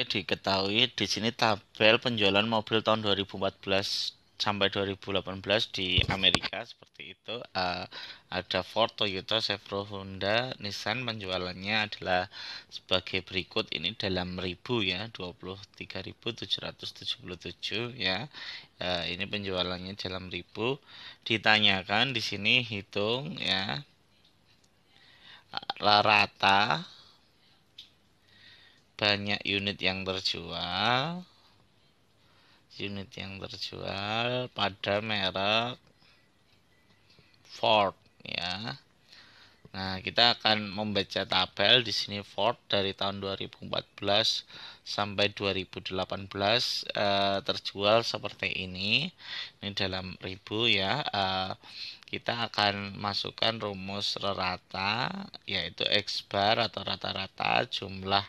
Oke, diketahui di sini tabel penjualan mobil tahun 2014 sampai 2018 di Amerika seperti itu uh, ada Ford, Toyota, Chevrolet, Honda, Nissan penjualannya adalah sebagai berikut ini dalam ribu ya 23.777 ya uh, ini penjualannya dalam ribu ditanyakan di sini hitung ya rata banyak unit yang terjual unit yang terjual pada merek Ford ya. Nah, kita akan membaca tabel di sini Ford dari tahun 2014 sampai 2018 eh, terjual seperti ini. Ini dalam ribu ya. Eh, kita akan masukkan rumus rata yaitu X bar atau rata-rata jumlah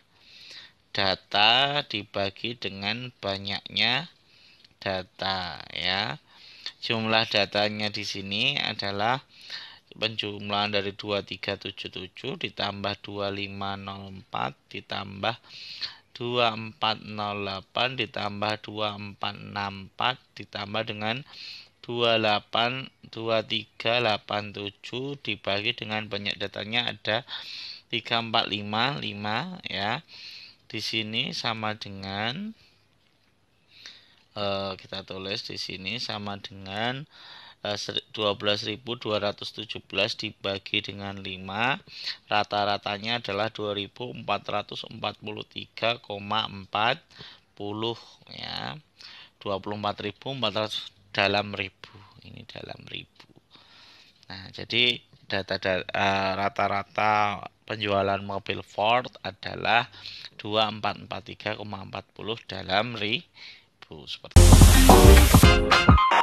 data dibagi dengan banyaknya data ya. Jumlah datanya di sini adalah penjumlahan dari 2377 ditambah 2504 ditambah 2408 ditambah 2464 ditambah dengan 28 2387 dibagi dengan banyak datanya ada 3455 ya di sini sama dengan eh, kita tulis di sini sama dengan 12.217 eh, dibagi dengan 5 rata-ratanya adalah 2443,40 ya 24.400 dalam ribu ini dalam ribu nah jadi data eh, rata-rata penjualan mobil Ford adalah 2443,40 dalam ribu seperti itu.